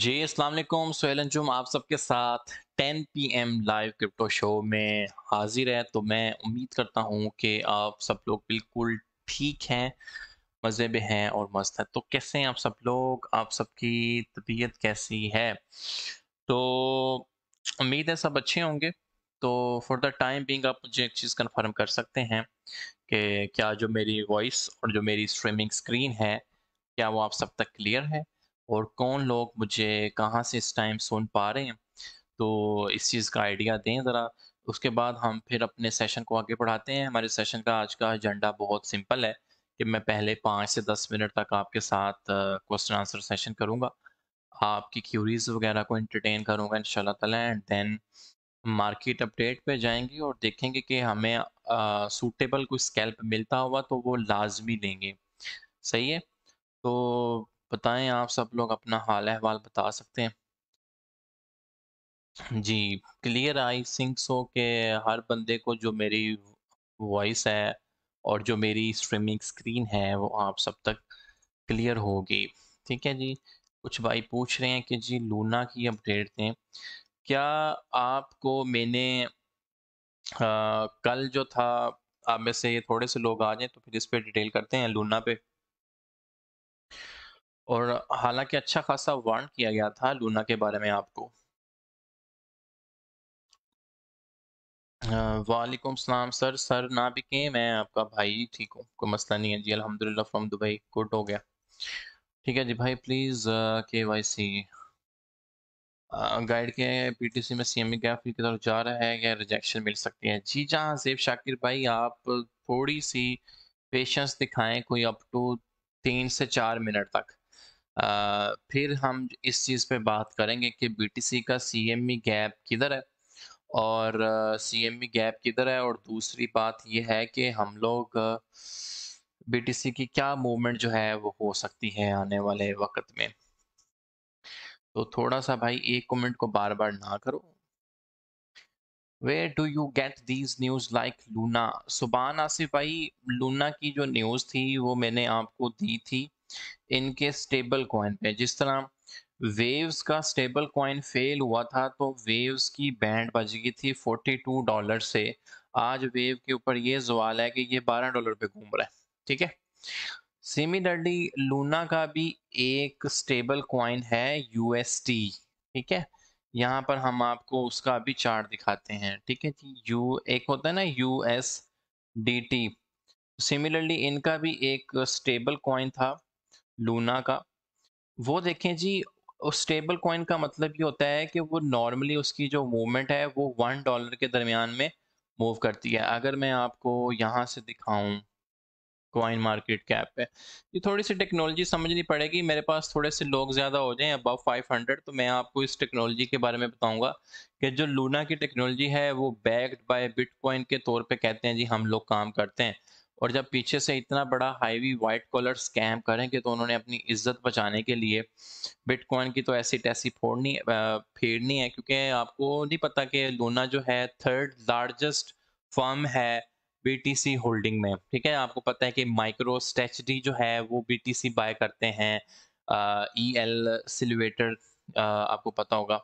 जी असलम सोहेल अंजुम आप सबके साथ 10 पीएम लाइव क्रिप्टो शो में हाजिर है तो मैं उम्मीद करता हूँ कि आप सब लोग बिल्कुल ठीक हैं मज़े में हैं और मस्त हैं तो कैसे हैं आप सब लोग आप सबकी तबीयत कैसी है तो उम्मीद है सब अच्छे होंगे तो फॉर द टाइम बिंग आप मुझे एक चीज़ कन्फर्म कर सकते हैं कि क्या जो मेरी वॉइस और जो मेरी स्ट्रीमिंग स्क्रीन है क्या वो आप सब तक क्लियर है और कौन लोग मुझे कहाँ से इस टाइम सुन पा रहे हैं तो इस चीज़ का आइडिया दें ज़रा उसके बाद हम फिर अपने सेशन को आगे बढ़ाते हैं हमारे सेशन का आज का एजेंडा बहुत सिंपल है कि मैं पहले पाँच से दस मिनट तक आपके साथ क्वेश्चन आंसर सेशन करूँगा आपकी क्यूरीज वगैरह को एंटरटेन करूँगा इन ताला एंड देन मार्केट अपडेट पे जाएंगे और देखेंगे कि हमें सूटेबल कोई स्कैल्प मिलता हुआ तो वो लाजमी लेंगे सही है तो बताएं आप सब लोग अपना हाल अहवाल बता सकते हैं जी क्लियर आई थिंक सो के हर बंदे को जो मेरी वॉइस है और जो मेरी स्ट्रीमिंग स्क्रीन है वो आप सब तक क्लियर होगी ठीक है जी कुछ भाई पूछ रहे हैं कि जी लूना की अपडेट दें क्या आपको मैंने कल जो था आप में से ये थोड़े से लोग आ जाएं तो फिर इस पर डिटेल करते हैं लूना पे और हालांकि अच्छा खासा वार्न किया गया था लूना के बारे में आपको हाँ, वालेकुम सलाम सर सर ना बिके मैं आपका भाई ठीक हूँ कोई मसला नहीं है जी अलहमदिल्ला फ्रॉम दुबई गुड हो गया ठीक है जी भाई please K Y C guide के पीटीसी में सीएमई गैप की तरफ जा रहा है या रिजेक्शन मिल सकती है जी जहाँ जेब शाकिर भाई आप थोड़ी सी पेशेंस दिखाएं कोई अप टू तीन से चार मिनट तक फिर हम इस चीज़ पे बात करेंगे कि बीटीसी का सीएमई गैप e किधर है और सीएमई गैप e किधर है और दूसरी बात यह है कि हम लोग बीटीसी की क्या मूवमेंट जो है वो हो सकती है आने वाले वक्त में तो थोड़ा सा भाई एक कमेंट को बार बार ना करो where do you get these news like Luna सुबह आसिफ भाई लूना की जो न्यूज़ थी वो मैंने आपको दी थी इनके स्टेबल कॉइन पे जिस तरह वेव्स का स्टेबल कॉइन फेल हुआ था तो वेव्स की बैंड बज गई थी 42 डॉलर से आज वेव के ऊपर ये सवाल है कि ये 12 डॉलर पे घूम रहा है ठीक है सिमिलरली लूना का भी एक स्टेबल कॉइन है यूएसटी ठीक है यहाँ पर हम आपको उसका भी चार्ट दिखाते हैं ठीक है जी यू एक होता है ना U S D T similarly इनका भी एक स्टेबल कॉइन था लूना का वो देखें जी उस स्टेबल कॉइन का मतलब ये होता है कि वो नॉर्मली उसकी जो मूवमेंट है वो वन डॉलर के दरमियान में मूव करती है अगर मैं आपको यहाँ से दिखाऊं कॉइन मार्केट कैप पे ये थोड़ी सी टेक्नोलॉजी समझनी पड़ेगी मेरे पास थोड़े से लोग ज़्यादा हो जाएं अबव 500 तो मैं आपको इस टेक्नोलॉजी के बारे में बताऊंगा कि जो लूना की टेक्नोलॉजी है वो बैक्ड बाय बिटकॉइन के तौर पे कहते हैं जी हम लोग काम करते हैं और जब पीछे से इतना बड़ा हाईवी वाइट कॉलर स्कैम करेंगे तो उन्होंने अपनी इज्जत बचाने के लिए बिटकॉइन की तो ऐसी टैसी फोड़नी फेरनी है क्योंकि आपको नहीं पता कि लूना जो है थर्ड लार्जेस्ट फर्म है बीटीसी होल्डिंग में ठीक है आपको पता है कि माइक्रो स्टैचरी जो है वो बीटीसी बाय करते हैं ई एल सिलुएटर आपको पता होगा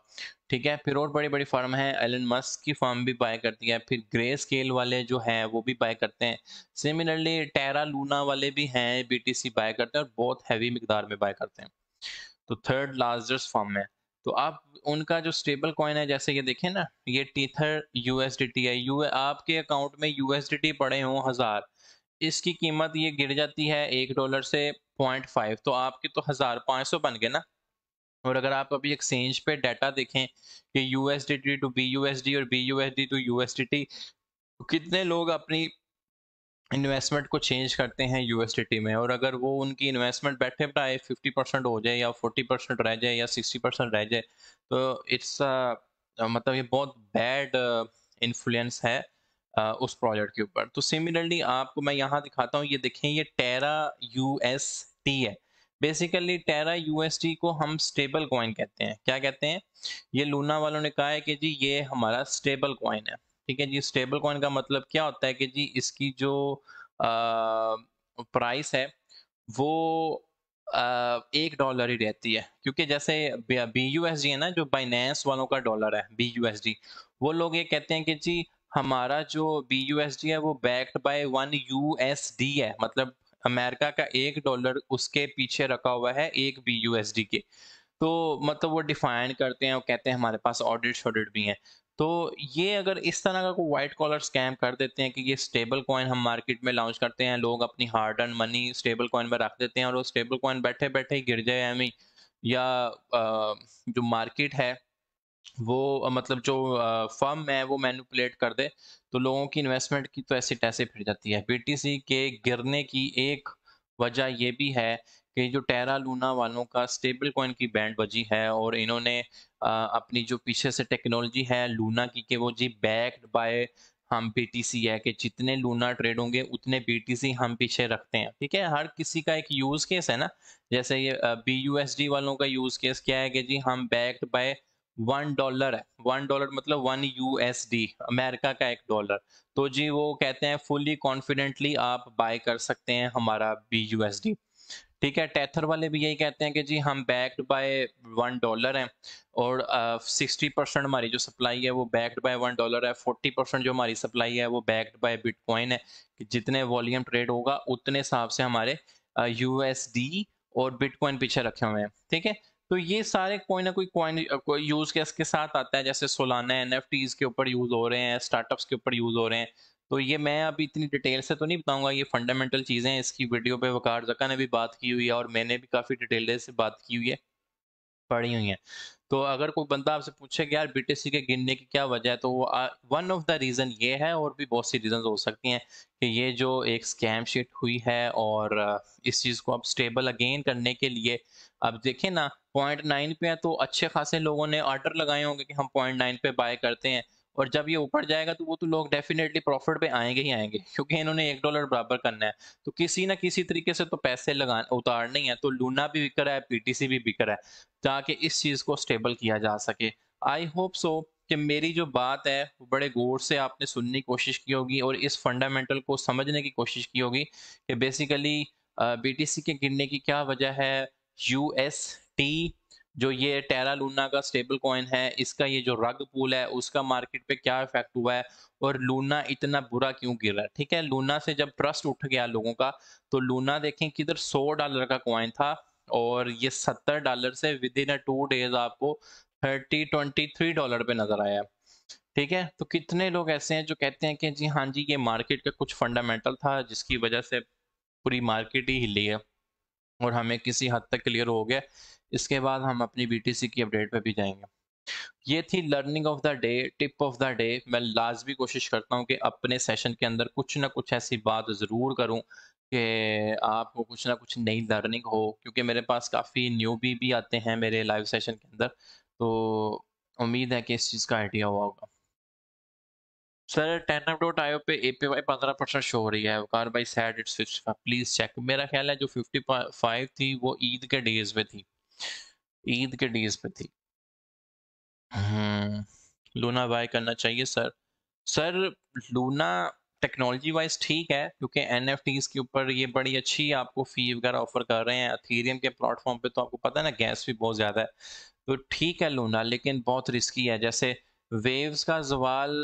ठीक है फिर और बड़ी बड़ी फर्म है एलन मस्क की फर्म भी बाय करती है फिर ग्रे स्केल वाले जो है वो भी बाय करते हैं सिमिलरली टेरा लूना वाले भी हैं बीटीसी बाय करते हैं और बहुत हैवी मकदार में बाय करते हैं तो थर्ड लार्जेस्ट फर्म है तो आप उनका जो स्टेबल कॉइन है जैसे ये देखें ना ये टीथर यूएसडीटी है यू आपके अकाउंट में यूएसडीटी पड़े हों हजार इसकी कीमत ये गिर जाती है एक डॉलर से पॉइंट फाइव तो आपके तो हजार पाँच सौ बन गए ना और अगर आप अभी एक्सचेंज पे डाटा देखें कि U S D T to B U S D और B U S D to U S D T कितने लोग अपनी इन्वेस्टमेंट को चेंज करते हैं यू एस टी में और अगर वो उनकी इन्वेस्टमेंट बैठे आए फिफ्टी परसेंट हो जाए या फोर्टी परसेंट रह जाए या सिक्सटी परसेंट रह जाए तो इट्स uh, uh, मतलब ये बहुत बैड इन्फ्लुएंस uh, है uh, उस प्रोजेक्ट के ऊपर तो सिमिलरली आपको मैं यहाँ दिखाता हूँ ये देखें ये टेरा यू एस टी है बेसिकली टेरा यूएसडी को हम स्टेबल क्वाइन कहते हैं क्या कहते हैं ये लूना वालों ने कहा है कि जी ये हमारा स्टेबल क्वाइन है ठीक है जी स्टेबल कॉइन का मतलब क्या होता है कि जी इसकी जो प्राइस है वो आ, एक डॉलर ही रहती है क्योंकि जैसे बी यू है ना जो बाइनेंस वालों का डॉलर है बी यू एस डी वो लोग ये कहते हैं कि जी हमारा जो बी यू है वो बैक्ड बाय वन यू है मतलब अमेरिका का एक डॉलर उसके पीछे रखा हुआ है एक बी डी के तो मतलब वो डिफाइन करते हैं और कहते हैं हमारे पास ऑडिट शॉडिट भी हैं तो ये अगर इस तरह का कोई वाइट कॉलर स्कैम कर देते हैं कि ये स्टेबल कॉइन हम मार्केट में लॉन्च करते हैं लोग अपनी hard and money stablecoin में रख देते हैं और वो स्टेबल कॉइन बैठे बैठे गिर जाए हमें या जो मार्केट है वो मतलब जो फर्म है वो मैनिपुलेट कर दे तो लोगों की इन्वेस्टमेंट की तो ऐसे टैसे फिर जाती है बीटीसी के गिरने की एक वजह ये भी है कि जो टेरा लूना वालों का स्टेबल कॉइन की बैंड बजी है और इन्होंने अपनी जो पीछे से टेक्नोलॉजी है लूना की कि वो जी बैक्ड बाय हम बीटीसी है कि जितने लूना ट्रेड होंगे उतने बीटीसी हम पीछे रखते हैं ठीक है हर किसी का एक यूज़ केस है ना जैसे ये बी वालों का यूज़ केस क्या है कि जी हम बैक्ड बाय वन डॉलर है वन डॉलर मतलब वन यूएसडी अमेरिका का एक डॉलर तो जी वो कहते हैं फुली कॉन्फिडेंटली आप बाय कर सकते हैं हमारा बी यूएसडी ठीक है टैथर वाले भी यही कहते हैं कि जी हम बैक्ड बाय वन डॉलर हैं और सिक्सटी परसेंट हमारी जो सप्लाई है वो बैक्ड बाय वन डॉलर है फोर्टी परसेंट जो हमारी सप्लाई है वो बैक्ड बाय बिटकॉइन है कि जितने वॉल्यूम ट्रेड होगा उतने हिसाब से हमारे यूएसडी uh, और बिटकॉइन पीछे रखे हुए हैं ठीक है तो ये सारे कोई ना कोई क्वाइन यूज केस के साथ आता है जैसे सोलाना एन एफ के ऊपर यूज हो रहे हैं स्टार्टअप्स के ऊपर यूज हो रहे हैं तो ये मैं अभी इतनी डिटेल से तो नहीं बताऊंगा ये फंडामेंटल चीज़ें हैं इसकी वीडियो पे वकार जका ने भी बात की हुई है और मैंने भी काफ़ी डिटेल से बात की हुई है पड़ी हुई हैं तो अगर कोई बंदा आपसे पूछे कि यार बी के गिनने की क्या वजह है तो वो वन ऑफ द रीज़न ये है और भी बहुत सी रीज़न हो सकती हैं कि ये जो एक स्कैम शीट हुई है और इस चीज़ को अब स्टेबल अगेन करने के लिए अब देखें ना पॉइंट नाइन पे है तो अच्छे खासे लोगों ने ऑर्डर लगाए होंगे कि हम पॉइंट नाइन पे बाय करते हैं और जब ये ऊपर जाएगा तो वो तो लोग डेफिनेटली प्रॉफिट पे आएंगे ही आएंगे क्योंकि इन्होंने एक डॉलर बराबर करना है तो किसी ना किसी तरीके से तो पैसे लगा उतारने है तो लूना भी बिक रहा है पीटीसी भी बिक रहा है ताकि इस चीज़ को स्टेबल किया जा सके आई होप सो कि मेरी जो बात है वो बड़े गौर से आपने सुनने की कोशिश की होगी और इस फंडामेंटल को समझने की कोशिश की होगी कि बेसिकली बीटीसी के गिरने की क्या वजह है टी जो ये टेरा लूना का स्टेबल कॉइन है इसका ये जो रग पूल है उसका मार्केट पे क्या इफेक्ट हुआ है और लूना इतना बुरा क्यों गिर रहा है ठीक है लूना से जब ट्रस्ट उठ गया लोगों का तो लूना देखें किधर सौ डॉलर का कॉइन था और ये सत्तर डॉलर से within a two days आपको थर्टी ट्वेंटी थ्री डॉलर पे नजर आया ठीक है तो कितने लोग ऐसे हैं जो कहते हैं कि जी हाँ जी ये मार्केट का कुछ फंडामेंटल था जिसकी वजह से पूरी मार्केट ही हिली है और हमें किसी हद तक क्लियर हो गया इसके बाद हम अपनी बी की अपडेट पर भी जाएंगे ये थी learning of the day tip of the day मैं लाजमी कोशिश करता हूँ कि अपने सेशन के अंदर कुछ ना कुछ ऐसी बात ज़रूर करूँ कि आपको कुछ ना कुछ नई लर्निंग हो क्योंकि मेरे पास काफ़ी न्यू भी, भी आते हैं मेरे लाइव सेशन के अंदर तो उम्मीद है कि इस चीज़ का आइडिया हुआ होगा सर टेन डॉट आयो पे ए पी वाई पंद्रह परसेंट शो हो रही है वकार भाई सैड इट्स प्लीज चेक मेरा ख्याल है जो फिफ्टी फाइव थी वो ईद के डेज पे थी ईद के डेज पे थी हम्म, लूना बाय करना चाहिए sir sir Luna technology wise ठीक है क्योंकि एन के ऊपर ये बड़ी अच्छी आपको फी वगैरह ऑफर कर रहे हैं अथीरियम के प्लेटफॉर्म पे तो आपको पता है ना गैस भी बहुत ज़्यादा है तो ठीक है लूना लेकिन बहुत रिस्की है जैसे वेव्स का जवाल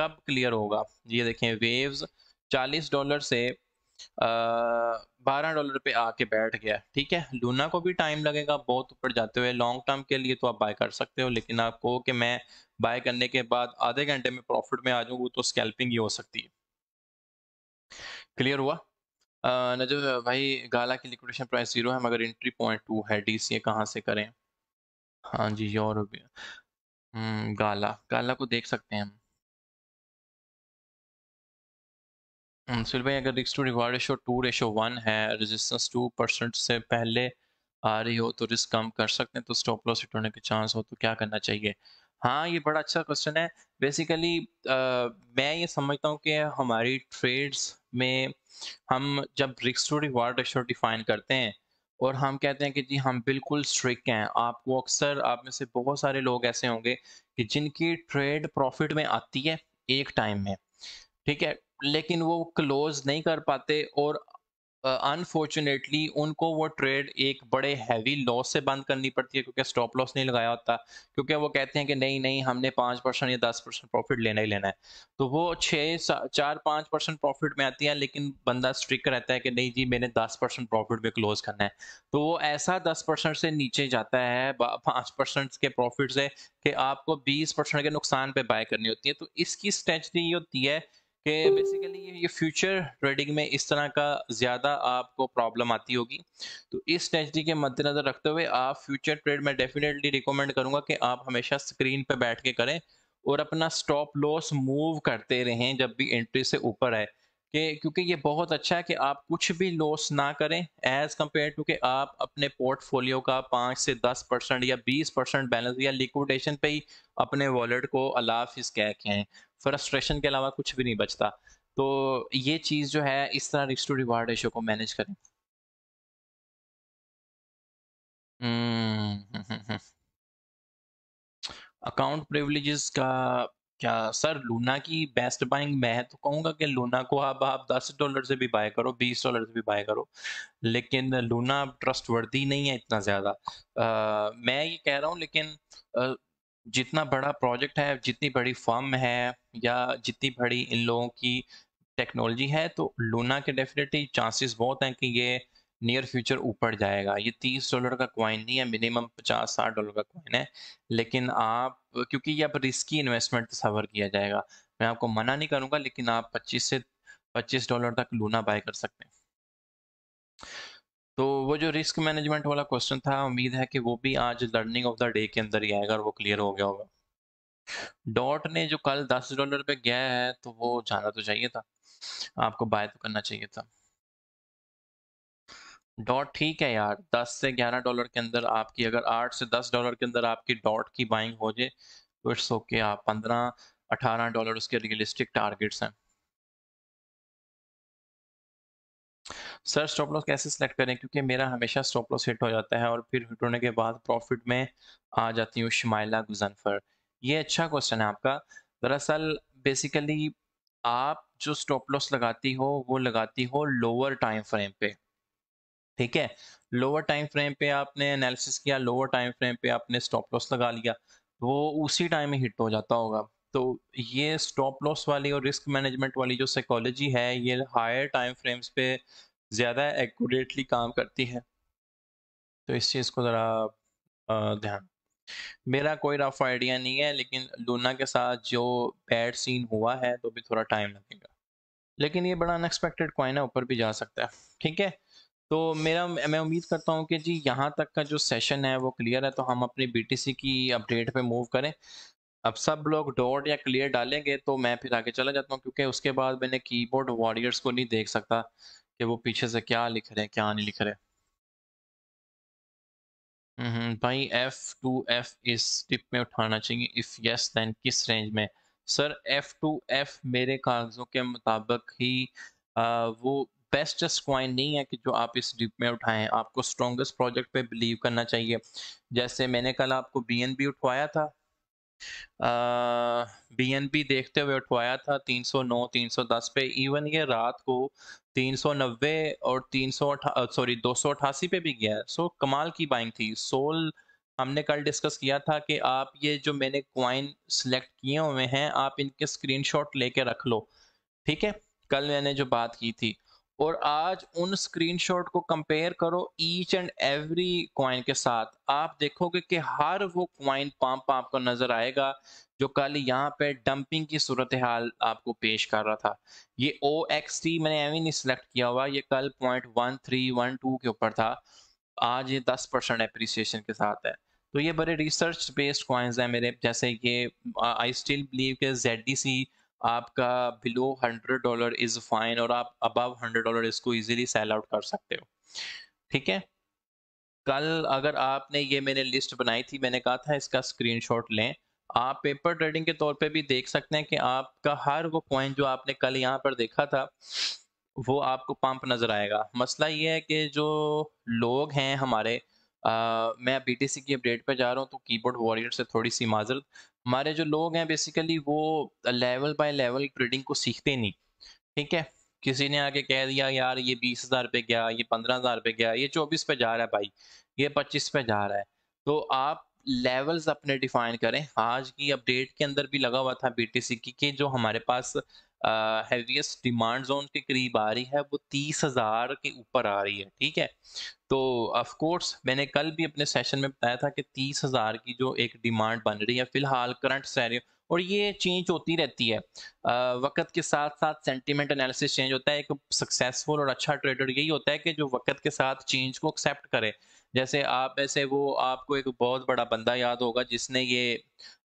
कब क्लियर होगा ये देखें वेव्स 40 डॉलर से बारह डॉलर पे आके बैठ गया ठीक है लूना को भी टाइम लगेगा बहुत ऊपर जाते हुए लॉन्ग टर्म के लिए तो आप बाय कर सकते हो लेकिन आपको कि मैं बाय करने के बाद आधे घंटे में प्रॉफिट में आ जाऊँ तो स्कैल्पिंग ही हो सकती है क्लियर हुआ नजर भाई गाला की लिक्विडेशन प्राइस जीरो है मगर एंट्री पॉइंट टू है डी सी कहाँ से करें हाँ जी यूरोप हम्म, गाला गाला को देख सकते हैं हम सुल hmm, भाई अगर risk to reward ratio to ratio one है रेजिस्टेंस टू परसेंट से पहले आ रही हो तो रिस्क कम कर सकते हैं तो स्टॉप लॉस हिट होने के चांस हो तो क्या करना चाहिए हाँ ये बड़ा अच्छा क्वेश्चन है बेसिकली मैं ये समझता हूँ कि हमारी ट्रेड्स में हम जब risk to reward ratio define करते हैं और हम कहते हैं कि जी हम बिल्कुल स्ट्रिक हैं आपको अक्सर आप में से बहुत सारे लोग ऐसे होंगे कि जिनकी ट्रेड प्रॉफिट में आती है एक टाइम में ठीक है लेकिन वो क्लोज नहीं कर पाते और अनफॉर्चुनेटली uh, उनको वो ट्रेड एक बड़े हैवी लॉस से बंद करनी पड़ती है क्योंकि स्टॉप लॉस नहीं लगाया होता क्योंकि वो कहते हैं कि नहीं नहीं हमने पाँच परसेंट या दस परसेंट प्रॉफिट लेना ही लेना है तो वो छः चार पाँच परसेंट प्रॉफिट में आती है लेकिन बंदा स्ट्रिक रहता है कि नहीं जी मैंने दस परसेंट प्रॉफिट में क्लोज करना है तो वो ऐसा दस परसेंट से नीचे जाता है पाँच परसेंट के प्रॉफिट से कि आपको बीस परसेंट के नुकसान पर बाय करनी होती है तो इसकी स्ट्रेचरी ये होती है कि बेसिकली ये ये फ्यूचर ट्रेडिंग में इस तरह का ज़्यादा आपको प्रॉब्लम आती होगी तो इस स्ट्रेटी के मद्देनज़र रखते हुए आप फ्यूचर ट्रेड में डेफिनेटली रिकमेंड करूँगा कि आप हमेशा स्क्रीन पर बैठ के करें और अपना स्टॉप लॉस मूव करते रहें जब भी एंट्री से ऊपर है कि क्योंकि ये बहुत अच्छा है कि आप कुछ भी लॉस ना करें एज कम्पेयर टू कि आप अपने पोर्टफोलियो का पाँच से दस परसेंट या बीस परसेंट बैलेंस या लिक्विडेशन पे ही अपने वॉलेट को अलाफ इस कह के हैं फ्रस्ट्रेशन के अलावा कुछ भी नहीं बचता तो ये चीज़ जो है इस तरह रिस्क टू रिवार्ड रेशो को मैनेज करें अकाउंट hmm. प्रिविलेजेस का क्या सर लूना की बेस्ट बाइंग मैं तो कहूँगा कि लूना को अब आप दस डॉलर से भी बाय करो बीस डॉलर से भी बाय करो लेकिन लूना अब ट्रस्ट वर्दी नहीं है इतना ज़्यादा मैं ये कह रहा हूँ लेकिन आ, जितना बड़ा प्रोजेक्ट है जितनी बड़ी फर्म है या जितनी बड़ी इन लोगों की टेक्नोलॉजी है तो लूना के डेफिनेटली चांसेस बहुत हैं कि ये नियर फ्यूचर ऊपर जाएगा ये तीस डॉलर का क्वाइन नहीं है मिनिमम पचास साठ डॉलर का कॉइन है लेकिन आप क्योंकि ये अब रिस्की इन्वेस्टमेंट सवर किया जाएगा मैं आपको मना नहीं करूंगा लेकिन आप पच्चीस से पच्चीस डॉलर तक लूना बाय कर सकते हैं तो वो जो रिस्क मैनेजमेंट वाला क्वेश्चन था उम्मीद है कि वो भी आज लर्निंग ऑफ द डे के अंदर ही आएगा और वो क्लियर हो गया होगा डॉट ने जो कल दस डॉलर पे गया है तो वो जाना तो चाहिए था आपको बाय तो करना चाहिए था डॉट ठीक है यार 10 से 11 डॉलर के अंदर आपकी अगर 8 से 10 डॉलर के अंदर आपकी डॉट की बाइंग हो जाए तो इट्स ओके आप 15 18 डॉलर उसके रियलिस्टिक टारगेट्स हैं सर स्टॉप लॉस कैसे सिलेक्ट करें क्योंकि मेरा हमेशा स्टॉप लॉस हिट हो जाता है और फिर हिट होने के बाद प्रॉफिट में आ जाती हूँ शमाइला गुजनफर ये अच्छा क्वेश्चन है आपका दरअसल बेसिकली आप जो स्टॉप लॉस लगाती हो वो लगाती हो लोअर टाइम फ्रेम पे ठीक है लोअर टाइम फ्रेम पे आपने एनालिसिस किया लोअर टाइम फ्रेम पे आपने स्टॉप लॉस लगा लिया वो तो उसी टाइम में हिट हो जाता होगा तो ये स्टॉप लॉस वाली और रिस्क मैनेजमेंट वाली जो साइकोलॉजी है ये हायर टाइम फ्रेम्स पे ज़्यादा एक्यूरेटली काम करती है तो इस चीज़ को ज़रा ध्यान मेरा कोई रफ आइडिया नहीं है लेकिन लूना के साथ जो बैड सीन हुआ है तो भी थोड़ा टाइम लगेगा लेकिन ये बड़ा अनएक्सपेक्टेड क्वाइन है ऊपर भी जा सकता है ठीक है तो मेरा मैं उम्मीद करता हूँ कि जी यहाँ तक का जो सेशन है वो क्लियर है तो हम अपने बी की अपडेट पे मूव करें अब सब लोग डॉट या क्लियर डालेंगे तो मैं फिर आगे चला जाता हूँ क्योंकि उसके बाद मैंने कीबोर्ड वॉरियर्स को नहीं देख सकता कि वो पीछे से क्या लिख रहे हैं क्या नहीं लिख रहे हम्म, भाई एफ टू एफ इस टिप में उठाना चाहिए इफ़ यस देन किस रेंज में सर एफ टू एफ मेरे कागजों के मुताबिक ही आ, वो बेस्ट क्वाइन नहीं है कि जो आप इस डीप में उठाएं आपको स्ट्रॉन्गेस्ट प्रोजेक्ट पे बिलीव करना चाहिए जैसे मैंने कल आपको बी उठवाया था बी एन बी देखते हुए उठवाया था 309 310 पे इवन ये रात को 390 और तीन सॉरी दो पे भी गया सो so, कमाल की बाइंग थी सोल हमने कल डिस्कस किया था कि आप ये जो मैंने क्वाइन सेलेक्ट किए हुए हैं आप इनके स्क्रीनशॉट लेके रख लो ठीक है कल मैंने जो बात की थी और आज उन स्क्रीनशॉट को कंपेयर करो ईच एंड एवरी क्वाइन के साथ आप देखोगे कि हर वो पाम पाम को नजर आएगा जो कल यहाँ पे डंपिंग की सूरत हाल आपको पेश कर रहा था ये ओ एक्स टी मैंने एवी नहीं सिलेक्ट किया हुआ ये कल point one three one two के ऊपर था आज ये दस परसेंट अप्रिसिएशन के साथ है तो ये बड़े रिसर्च बेस्ड क्वाइंस हैं मेरे जैसे ये आई स्टिल बिलीव के जेड डी सी आपका below hundred dollar is fine और आप अबव हंड्रेड डॉलर इसको इजीली सेल आउट कर सकते हो ठीक है कल अगर आपने ये मैंने लिस्ट बनाई थी मैंने कहा था इसका स्क्रीनशॉट लें आप पेपर ट्रेडिंग के तौर पे भी देख सकते हैं कि आपका हर वो कॉइन जो आपने कल यहाँ पर देखा था वो आपको पंप नजर आएगा मसला ये है कि जो लोग हैं हमारे मैं बी टी सी की अपडेट पर जा रहा हूँ तो कीबोर्ड वॉरियर से थोड़ी सी माजरत हमारे जो लोग हैं बेसिकली वो लेवल बाय लेवल ट्रेडिंग को सीखते नहीं ठीक है किसी ने आके कह दिया यार ये बीस हज़ार पे गया ये पंद्रह हज़ार पे गया ये चौबीस पे जा रहा है भाई ये पच्चीस पे जा रहा है तो आप लेवल्स अपने डिफाइन करें आज की अपडेट के अंदर भी लगा हुआ था बीटीसी की कि जो हमारे पास हैवीएस्ट डिमांड जोन के करीब आ रही है वो तीस हज़ार के ऊपर आ रही है ठीक है तो ऑफ कोर्स मैंने कल भी अपने सेशन में बताया था कि तीस हज़ार की जो एक डिमांड बन रही है फिलहाल करंट सैरियो और ये चेंज होती रहती है आ, वक्त के साथ साथ सेंटीमेंट एनालिसिस चेंज होता है एक सक्सेसफुल और अच्छा ट्रेडर यही होता है कि जो वक्त के साथ चेंज को एक्सेप्ट करे जैसे आप ऐसे वो आपको एक बहुत बड़ा बंदा याद होगा जिसने ये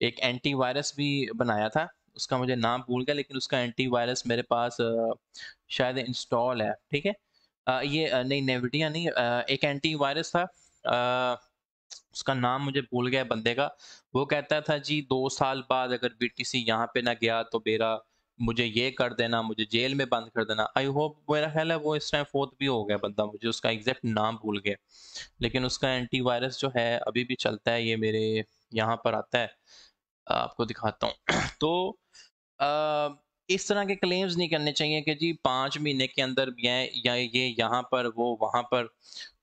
एक एंटीवायरस भी बनाया था उसका मुझे नाम भूल गया लेकिन उसका एंटीवायरस मेरे पास शायद इंस्टॉल है ठीक है ये नहीं नेविडिया नहीं एक एंटीवायरस था उसका नाम मुझे भूल गया बंदे का वो कहता था जी दो साल बाद अगर बी सी यहाँ पे ना गया तो मेरा मुझे ये कर देना मुझे जेल में बंद कर देना आई होप मेरा ख्याल है वो इस टाइम फोर्थ भी हो गया बंदा मुझे उसका एग्जैक्ट नाम भूल गया लेकिन उसका एंटी वायरस जो है अभी भी चलता है ये मेरे यहाँ पर आता है आपको दिखाता हूँ तो आ, इस तरह के क्लेम्स नहीं करने चाहिए कि जी पाँच महीने के अंदर या ये यहाँ पर वो वहाँ पर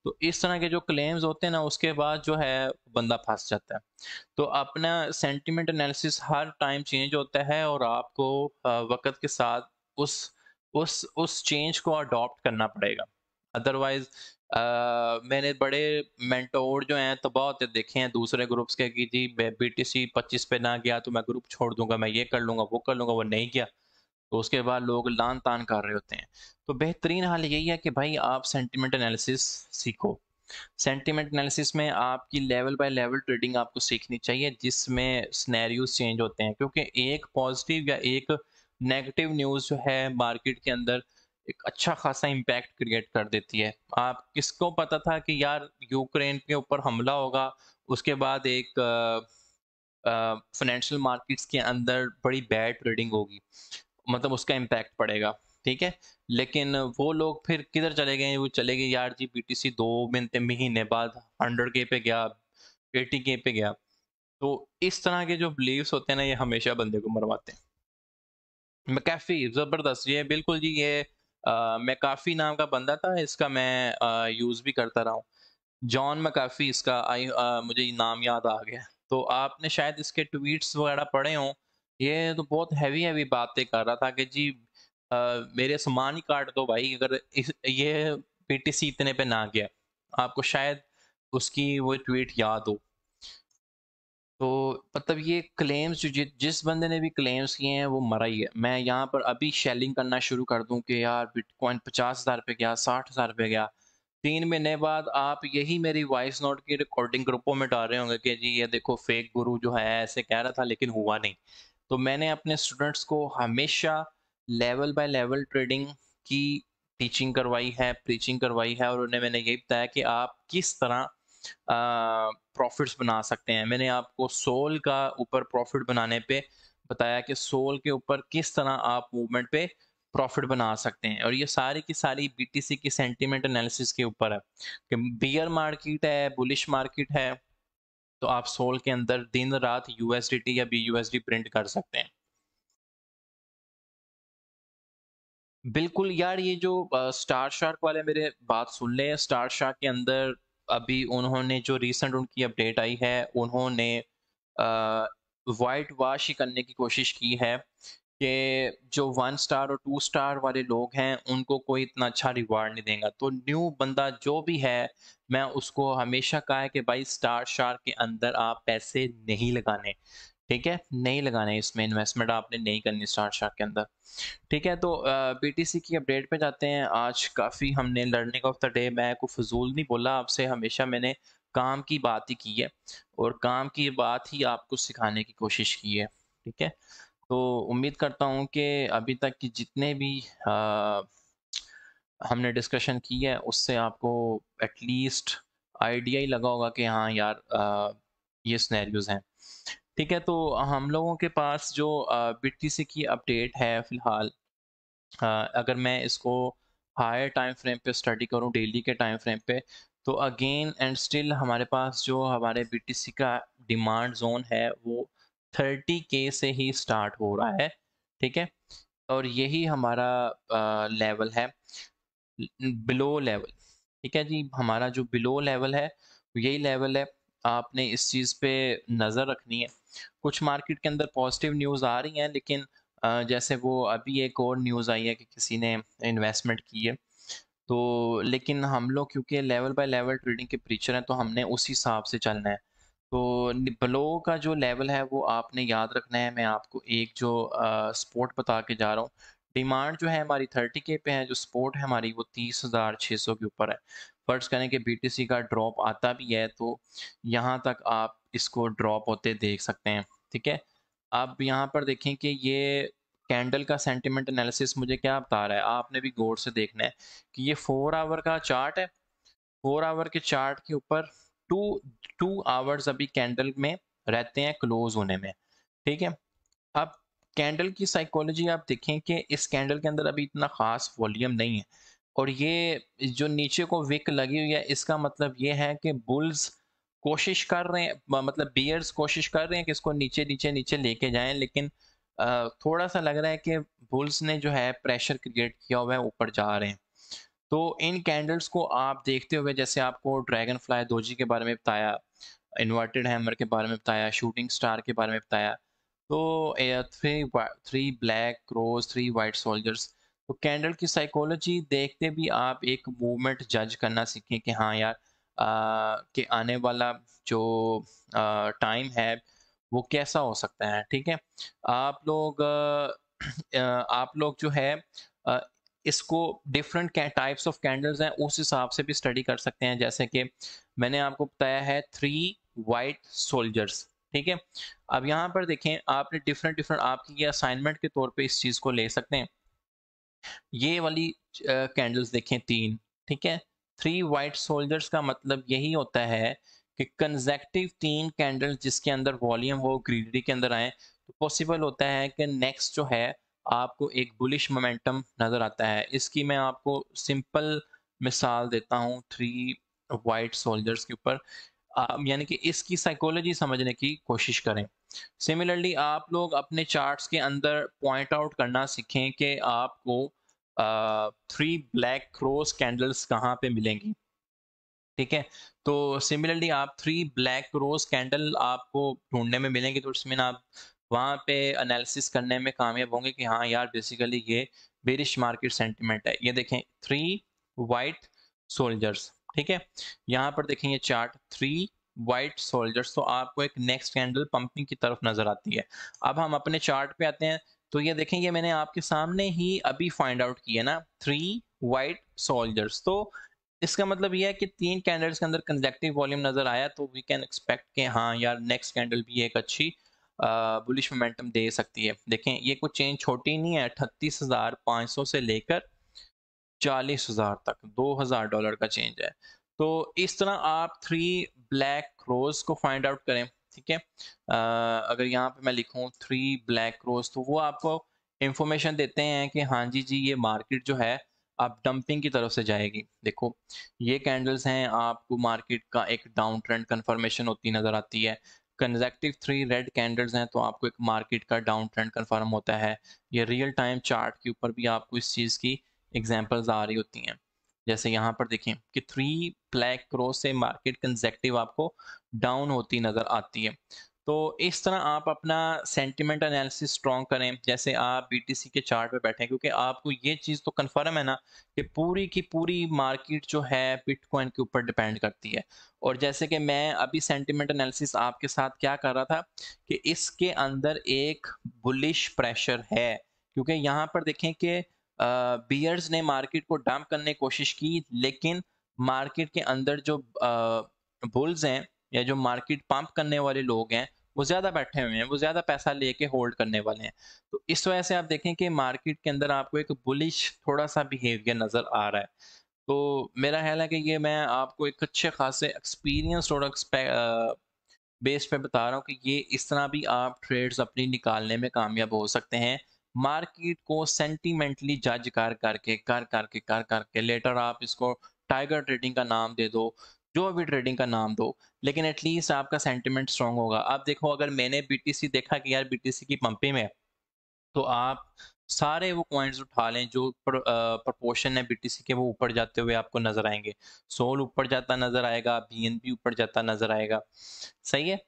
तो इस तरह के जो क्लेम्स होते हैं ना उसके बाद जो है बंदा फंस जाता है तो अपना सेंटिमेंट एनालिसिस हर टाइम चेंज होता है और आपको वक्त के साथ उस उस उस चेंज को अडॉप्ट करना पड़ेगा अदरवाइज मैंने बड़े मेंटोर जो हैं तो बहुत देखे हैं दूसरे ग्रुप्स के कि जी बी टी सी पच्चीस पे ना गया तो मैं ग्रुप छोड़ दूंगा मैं ये कर लूंगा वो कर लूंगा वो नहीं किया तो उसके बाद लोग लान तान कर रहे होते हैं तो बेहतरीन हाल यही है कि भाई आप सेंटीमेंट एनालिसिस सीखो सेंटिमेंट एनालिसिस में आपकी लेवल बाय लेवल ट्रेडिंग आपको सीखनी चाहिए जिसमें स्नैरियोज चेंज होते हैं क्योंकि एक पॉजिटिव या एक नेगेटिव न्यूज़ जो है मार्केट के अंदर एक अच्छा खासा इम्पैक्ट क्रिएट कर देती है आप किसको पता था कि यार यूक्रेन के ऊपर हमला होगा उसके बाद एक फाइनेंशियल मार्केट्स के अंदर बड़ी बैड ट्रेडिंग होगी मतलब उसका इम्पैक्ट पड़ेगा ठीक है लेकिन वो लोग फिर किधर चले गए वो चले गए यार जी बी टी सी दो मिनट महीने बाद हंड्रेड के पे गया एटी के पे गया तो इस तरह के जो बिलीव्स होते हैं ना ये हमेशा बंदे को मरवाते हैं मैकेफी ज़बरदस्त ये बिल्कुल जी ये मैकाफी नाम का बंदा था इसका मैं यूज़ भी करता रहा हूँ जॉन मैकाफी इसका आई मुझे नाम याद आ गया तो आपने शायद इसके ट्वीट्स वगैरह पढ़े हों ये तो बहुत हैवी हैवी बातें कर रहा था कि जी आ, मेरे सामान ही काट दो भाई अगर इस ये पीटीसी इतने पे ना गया आपको शायद उसकी वो ट्वीट याद हो तो मतलब ये क्लेम्स जो जिस बंदे ने भी क्लेम्स किए हैं वो मरा ही है मैं यहाँ पर अभी शेलिंग करना शुरू कर दूँ कि यार बिटकॉइन पचास हज़ार पे गया साठ हज़ार पे गया तीन महीने बाद आप यही मेरी वॉइस नोट की रिकॉर्डिंग ग्रुपों में डाल रहे होंगे कि जी ये देखो फेक गुरु जो है ऐसे कह रहा था लेकिन हुआ नहीं तो मैंने अपने स्टूडेंट्स को हमेशा लेवल बाय लेवल ट्रेडिंग की टीचिंग करवाई है प्रीचिंग करवाई है और उन्हें मैंने यही बताया कि आप किस तरह प्रॉफिट्स बना सकते हैं मैंने आपको सोल का ऊपर प्रॉफिट बनाने पे बताया कि सोल के ऊपर किस तरह आप मूवमेंट पे प्रॉफिट बना सकते हैं और ये सारी की सारी बीटीसी की सेंटीमेंट एनालिसिस के ऊपर है कि बियर मार्केट है बुलिश मार्केट है तो आप सोल के अंदर दिन रात यूएसडीटी या बी प्रिंट कर सकते हैं बिल्कुल यार ये जो स्टार शार्क वाले मेरे बात सुन ले स्टार शार्क के अंदर अभी उन्होंने जो रिसेंट उनकी अपडेट आई है उन्होंने वाइट वॉश ही करने की कोशिश की है कि जो वन स्टार और टू स्टार वाले लोग हैं उनको कोई इतना अच्छा रिवार्ड नहीं देगा तो न्यू बंदा जो भी है मैं उसको हमेशा कहा है कि भाई स्टार शार के अंदर आप पैसे नहीं लगाने ठीक है नहीं लगाने इसमें इन्वेस्टमेंट आपने नहीं करनी स्टार शार के अंदर ठीक है तो बीटीसी की अपडेट पे जाते हैं आज काफ़ी हमने लर्निंग ऑफ द डे मैं को फजूल नहीं बोला आपसे हमेशा मैंने काम की बात ही की है और काम की बात ही आपको सिखाने की कोशिश की है ठीक है तो उम्मीद करता हूँ कि अभी तक की जितने भी आ, हमने डिस्कशन की है उससे आपको एटलीस्ट आइडिया ही लगा होगा कि हाँ यार आ, ये स्नैरियोज हैं ठीक है तो हम लोगों के पास जो बी से की अपडेट है फ़िलहाल अगर मैं इसको हायर टाइम फ्रेम पे स्टडी करूँ डेली के टाइम फ्रेम पे तो अगेन एंड स्टिल हमारे पास जो हमारे बी का डिमांड जोन है वो थर्टी के से ही स्टार्ट हो रहा है ठीक है और यही हमारा आ, लेवल है बिलो लेवल ठीक है जी हमारा जो बिलो लेवल है यही लेवल है आपने इस चीज़ पे नज़र रखनी है कुछ मार्केट के अंदर पॉजिटिव न्यूज़ आ रही हैं लेकिन जैसे वो अभी एक और न्यूज़ आई है कि किसी ने इन्वेस्टमेंट की है तो लेकिन हम लोग क्योंकि लेवल बाय लेवल ट्रेडिंग के प्रीचर हैं तो हमने उसी हिसाब से चलना है तो ब्लो का जो लेवल है वो आपने याद रखना है मैं आपको एक जो स्पोर्ट बता के जा रहा हूँ डिमांड जो है हमारी थर्टी के पे है जो स्पोर्ट है हमारी वो तीस हज़ार छः सौ के ऊपर है फर्ज करें कि बीटीसी का ड्रॉप आता भी है तो यहाँ तक आप इसको ड्रॉप होते देख सकते हैं ठीक है अब यहाँ पर देखें कि ये कैंडल का सेंटिमेंट एनालिसिस मुझे क्या बता रहा है आपने भी गौर से देखना है कि ये फोर आवर का चार्ट है फोर आवर के चार्ट के ऊपर टू टू आवर्स अभी कैंडल में रहते हैं क्लोज होने में ठीक है अब कैंडल की साइकोलॉजी आप देखें कि इस कैंडल के अंदर अभी इतना ख़ास वॉल्यूम नहीं है और ये जो नीचे को विक लगी हुई है इसका मतलब ये है कि बुल्स कोशिश कर रहे हैं मतलब बियर्स कोशिश कर रहे हैं कि इसको नीचे नीचे नीचे लेके जाएं लेकिन थोड़ा सा लग रहा है कि बुल्स ने जो है प्रेशर क्रिएट किया हुआ है ऊपर जा रहे हैं तो इन कैंडल्स को आप देखते हुए जैसे आपको ड्रैगन फ्लाई दोजी के बारे में बताया इन्वर्टेड हैमर के बारे में बताया शूटिंग स्टार के बारे में बताया तो three three black crows three white soldiers तो कैंडल की साइकोलॉजी देखते भी आप एक मूवमेंट जज करना सीखें कि हाँ यार आ, कि आने वाला जो टाइम है वो कैसा हो सकता है ठीक है आप लोग आ, आप लोग जो है इसको डिफरेंट टाइप्स ऑफ कैंडल्स हैं उस हिसाब से भी स्टडी कर सकते हैं जैसे कि मैंने आपको बताया है थ्री वाइट सोल्जर्स ठीक है अब यहाँ पर देखें आपने डिफरेंट डिफरेंट आपकी ये असाइनमेंट के तौर पे इस चीज़ को ले सकते हैं ये वाली कैंडल्स देखें तीन ठीक है थ्री वाइट सोल्जर्स का मतलब यही होता है कि कंजेक्टिव तीन कैंडल्स जिसके अंदर वॉल्यूम हो ग्रीनरी के अंदर आए तो पॉसिबल होता है कि नेक्स्ट जो है आपको एक बुलिश मोमेंटम नज़र आता है इसकी मैं आपको सिंपल मिसाल देता हूँ थ्री वाइट सोल्जर्स के ऊपर यानी कि इसकी साइकोलॉजी समझने की कोशिश करें सिमिलरली आप लोग अपने चार्ट्स के अंदर पॉइंट आउट करना सीखें कि आपको थ्री ब्लैक क्रोस कैंडल्स कहाँ पे मिलेंगी ठीक है तो सिमिलरली आप थ्री ब्लैक रोज कैंडल आपको ढूंढने में मिलेंगे तो इसमें आप वहाँ पे एनालिसिस करने में कामयाब होंगे कि हाँ यार बेसिकली ये बेरिश मार्केट सेंटिमेंट है ये देखें थ्री वाइट सोल्जर्स ठीक है यहाँ पर देखें ये चार्ट थ्री वाइट सोल्जर्स तो आपको एक नेक्स्ट कैंडल पंपिंग की तरफ नजर आती है अब हम अपने चार्ट पे आते हैं तो ये देखें ये मैंने आपके सामने ही अभी फाइंड आउट किया ना थ्री वाइट सोल्जर्स तो इसका मतलब यह है कि तीन कैंडल्स के अंदर कंजेक्टिव वॉल्यूम नजर आया तो वी कैन एक्सपेक्ट के हाँ यार नेक्स्ट कैंडल भी एक अच्छी बुलिश मोमेंटम दे सकती है देखें ये कुछ चेंज छोटी नहीं है अठतीस हज़ार पाँच सौ से लेकर चालीस हज़ार तक दो हज़ार डॉलर का चेंज है तो इस तरह आप थ्री ब्लैक क्रोज को फाइंड आउट करें ठीक है अगर यहाँ पे मैं लिखूँ थ्री ब्लैक क्रोज तो वो आपको इंफॉर्मेशन देते हैं कि हाँ जी जी ये मार्केट जो है आप डंपिंग की तरफ से जाएगी देखो ये कैंडल्स हैं आपको मार्केट का एक डाउन ट्रेंड कन्फर्मेशन होती नज़र आती है कंजेक्टिव थ्री रेड कैंडल्स हैं तो आपको एक मार्केट का डाउन ट्रेंड कन्फर्म होता है ये रियल टाइम चार्ट के ऊपर भी आपको इस चीज़ की एग्जाम्पल्स आ रही होती हैं जैसे यहाँ पर देखें कि थ्री ब्लैक क्रॉस से मार्केट कंजेक्टिव आपको डाउन होती नज़र आती है तो इस तरह आप अपना सेंटिमेंट एनालिसिस स्ट्रॉन्ग करें जैसे आप बीटीसी के चार्ट पे बैठे क्योंकि आपको ये चीज़ तो कंफर्म है ना कि पूरी की पूरी मार्केट जो है बिटकॉइन के ऊपर डिपेंड करती है और जैसे कि मैं अभी सेंटिमेंट एनालिसिस आपके साथ क्या कर रहा था कि इसके अंदर एक बुलिश प्रेशर है क्योंकि यहाँ पर देखें कि बियर्स ने मार्केट को डंप करने की कोशिश की लेकिन मार्केट के अंदर जो बुल्स हैं या जो मार्केट पंप करने वाले लोग हैं वो ज़्यादा बैठे हुए हैं वो ज़्यादा पैसा लेके होल्ड करने वाले हैं तो इस वजह से आप देखें कि मार्केट के अंदर आपको एक बुलिश थोड़ा सा बिहेवियर नज़र आ रहा है तो मेरा ख्याल है कि ये मैं आपको एक अच्छे खासे एक्सपीरियंस और बेस पे बता रहा हूँ कि ये इस तरह भी आप ट्रेड्स अपनी निकालने में कामयाब हो सकते हैं मार्केट को सेंटिमेंटली जज कर करके कर करके कर करके लेटर आप इसको टाइगर ट्रेडिंग का नाम दे दो जो भी ट्रेडिंग का नाम दो लेकिन एटलीस्ट आपका सेंटिमेंट स्ट्रांग होगा आप देखो अगर मैंने बीटीसी देखा कि यार बीटीसी की पंपिंग है तो आप सारे वो पॉइंट्स उठा लें जो प्रपोर्शन है बीटीसी के वो ऊपर जाते हुए आपको नजर आएंगे सोल ऊपर जाता नजर आएगा बी ऊपर जाता नजर आएगा सही है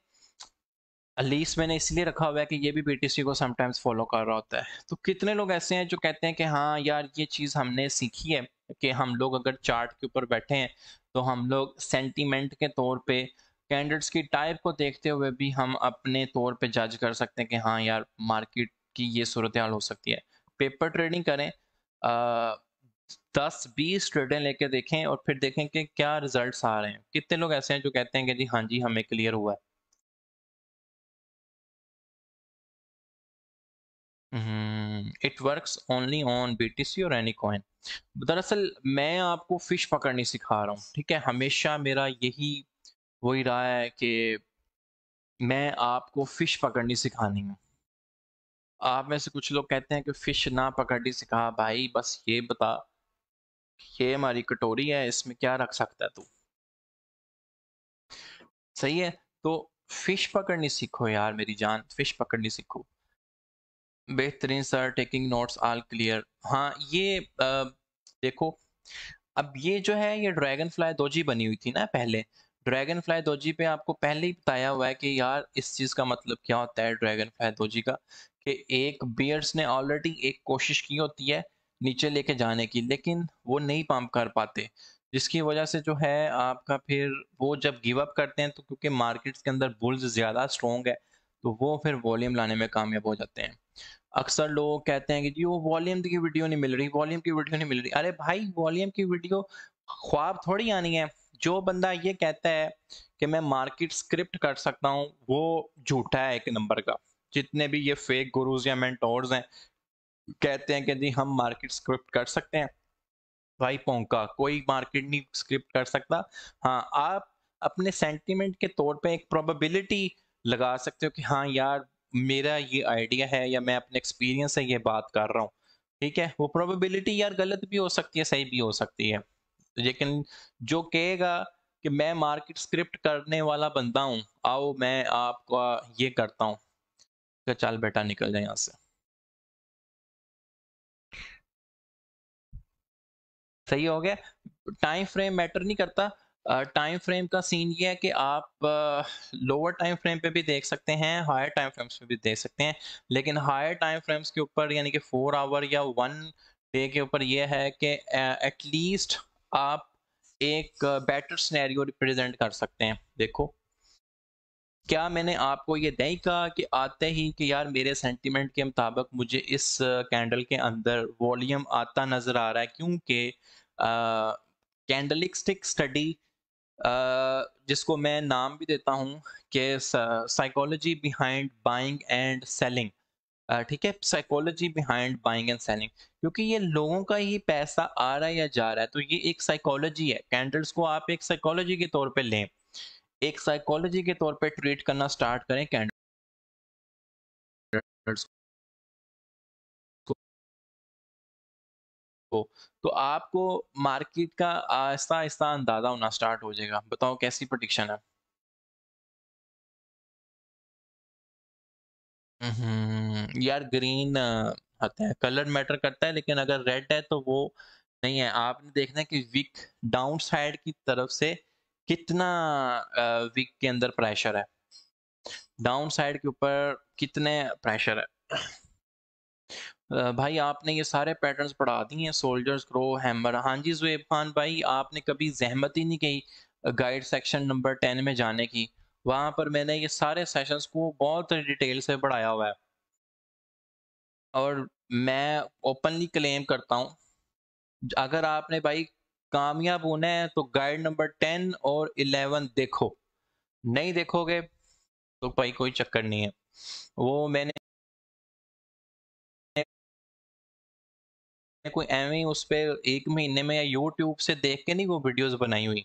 लीस्ट मैंने इसलिए रखा हुआ है कि ये भी बीटीसी को समटाइम्स फॉलो कर रहा होता है तो कितने लोग ऐसे हैं जो कहते हैं कि हाँ यार ये चीज़ हमने सीखी है कि हम लोग अगर चार्ट के ऊपर बैठे हैं तो हम लोग सेंटीमेंट के तौर पे कैंडिडेट्स की टाइप को देखते हुए भी हम अपने तौर पे जज कर सकते हैं कि हाँ यार मार्केट की ये सूरत हाल हो सकती है पेपर ट्रेडिंग करें आ, दस बीस ट्रेडें लेके देखें और फिर देखें कि क्या रिजल्ट्स आ रहे हैं कितने लोग ऐसे हैं जो कहते हैं कि जी हाँ जी हमें क्लियर हुआ है hmm. It works only on BTC और एनी कॉइन दरअसल मैं आपको फिश पकड़नी सिखा रहा हूँ ठीक है हमेशा मेरा यही वही रहा है कि मैं आपको फिश पकड़नी सिखानी हूँ आप में से कुछ लोग कहते हैं कि फिश ना पकड़नी सिखा भाई बस ये बता ये हमारी कटोरी है इसमें क्या रख सकता है तू सही है तो फिश पकड़नी सीखो यार मेरी जान फिश पकड़नी सीखो बेहतरीन sir taking notes all clear हाँ ये आ, देखो अब ये जो है ये ड्रैगन फ्लाई दोजी बनी हुई थी ना पहले ड्रैगन फ्लाई दोजी पे आपको पहले ही बताया हुआ है कि यार इस चीज़ का मतलब क्या होता है ड्रैगन फ्लाई दोजी का कि एक बियर्स ने ऑलरेडी एक कोशिश की होती है नीचे लेके जाने की लेकिन वो नहीं पंप कर पाते जिसकी वजह से जो है आपका फिर वो जब गिव अप करते हैं तो क्योंकि मार्केट्स के अंदर बुल्स ज़्यादा स्ट्रॉन्ग है तो वो फिर वॉल्यूम लाने में कामयाब हो जाते हैं अक्सर लोग कहते हैं कि जी वो वॉल्यूम की वीडियो नहीं मिल रही वॉल्यूम की वीडियो नहीं मिल रही अरे भाई वॉल्यूम की वीडियो ख्वाब थोड़ी आनी है जो बंदा ये कहता है कि मैं मार्केट स्क्रिप्ट कर सकता हूँ वो झूठा है एक नंबर का जितने भी ये फेक गुरुज या मेंटोर्स हैं कहते हैं कि जी हम मार्केट स्क्रिप्ट कर सकते हैं भाई पोंका कोई मार्केट नहीं स्क्रिप्ट कर सकता हाँ आप अपने सेंटिमेंट के तौर पे एक प्रोबेबिलिटी लगा सकते हो कि हाँ यार मेरा ये आइडिया है या मैं अपने एक्सपीरियंस से ये बात कर रहा हूँ ठीक है वो प्रोबेबिलिटी यार गलत भी हो सकती है सही भी हो सकती है लेकिन जो कहेगा कि मैं मार्केट स्क्रिप्ट करने वाला बंदा हूँ आओ मैं आपका ये करता हूँ तो चल बेटा निकल जाए यहाँ से सही हो गया टाइम फ्रेम मैटर नहीं करता टाइम फ्रेम का सीन ये है कि आप लोअर टाइम फ्रेम पे भी देख सकते हैं हायर टाइम फ्रेम्स पे भी देख सकते हैं लेकिन हायर टाइम फ्रेम्स के ऊपर यानी कि फोर आवर या वन डे के ऊपर ये है कि एटलीस्ट आप एक बेटर स्नैरियो रिप्रेजेंट कर सकते हैं देखो क्या मैंने आपको ये नहीं कहा कि आते ही कि यार मेरे सेंटिमेंट के मुताबिक मुझे इस कैंडल के अंदर वॉल्यूम आता नज़र आ रहा है क्योंकि कैंडलिस्टिक स्टडी जिसको मैं नाम भी देता हूँ कि psychology behind buying and selling ठीक है psychology behind buying and selling क्योंकि ये लोगों का ही पैसा आ रहा है या जा रहा है तो ये एक साइकोलॉजी है कैंडल्स को आप एक साइकोलॉजी के तौर पे लें एक साइकोलॉजी के तौर पे ट्रीट करना स्टार्ट करें कैंडल्स को तो आपको मार्केट का आहिस्ता आहिस्ता अंदाजा होना स्टार्ट हो जाएगा बताओ कैसी प्रोडिक्शन है हम्म यार ग्रीन आता है कलर मैटर करता है लेकिन अगर रेड है तो वो नहीं है आपने देखना है कि वीक डाउन साइड की तरफ से कितना वीक के अंदर प्रेशर है डाउन साइड के ऊपर कितने प्रेशर है भाई आपने ये सारे पैटर्न्स पढ़ा दिए हैं सोल्जर्स क्रो हैमर हाँ जी जुएब खान भाई आपने कभी जहमत ही नहीं की गाइड सेक्शन नंबर टेन में जाने की वहाँ पर मैंने ये सारे सेशंस को बहुत डिटेल से पढ़ाया हुआ है और मैं ओपनली क्लेम करता हूँ अगर आपने भाई कामयाब होना है तो गाइड नंबर टेन और इलेवन देखो नहीं देखोगे तो भाई कोई चक्कर नहीं है वो मैंने कोई एवं उस पर एक महीने में या यूट्यूब से देख के नहीं वो वीडियोस बनाई हुई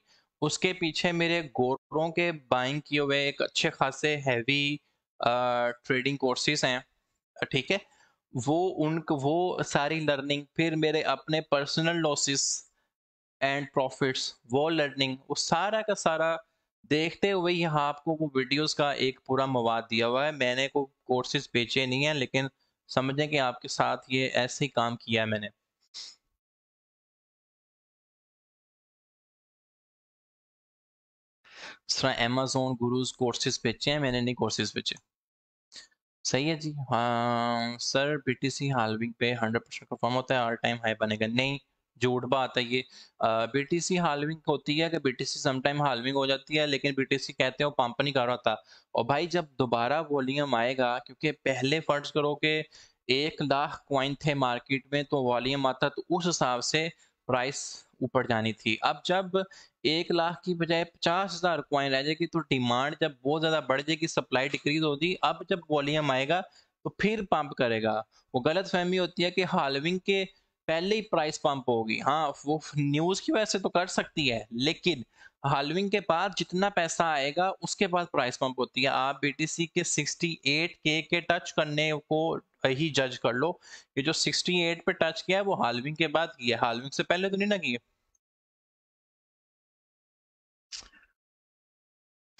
उसके पीछे मेरे गोरों के बाइंग किए हुए एक अच्छे खासे हैवी ट्रेडिंग कोर्सेज हैं ठीक है वो उन वो सारी लर्निंग फिर मेरे अपने पर्सनल लॉसेस एंड प्रॉफिट्स वो लर्निंग वो सारा का सारा देखते हुए यहाँ आपको वो वीडियोस का एक पूरा मवाद दिया हुआ है मैंने को कोर्सेज बेचे नहीं हैं लेकिन समझें कि आपके साथ ये ऐसे ही काम किया है मैंने इस तरह अमेजोन गुरुज कोर्सेज बेचे हैं मैंने नहीं कोर्सेज बेचे सही है जी हाँ सर बीटीसी हालविंग पे 100 परसेंट परफॉर्म होता है ऑल टाइम हाई बनेगा नहीं झूठ बात है ये बीटीसी हालविंग होती है कि बीटीसी समटाइम हालविंग हो जाती है लेकिन बीटीसी कहते हैं वो पंप नहीं कर रहा था और भाई जब दोबारा वॉल्यूम आएगा क्योंकि पहले फर्ज करो कि एक लाख क्वाइन थे मार्केट में तो वॉल्यूम आता तो उस हिसाब से प्राइस ऊपर जानी थी अब जब एक लाख की बजाय पचास हजार क्वाइन रह जाएगी तो डिमांड जब बहुत ज्यादा बढ़ जाएगी सप्लाई डिक्रीज होगी अब जब वॉल्यूम आएगा तो फिर पंप करेगा वो गलत फहमी होती है कि हालविंग के पहले ही प्राइस पंप होगी हाँ वो न्यूज की वजह से तो कर सकती है लेकिन हालविंग के बाद जितना पैसा आएगा उसके बाद प्राइस पंप होती है आप बी के सिक्सटी के के टच करने को ही जज कर लो कि जो 68 पे टच किया है वो हालविंग के बाद किया हालविंग से पहले तो नहीं ना किया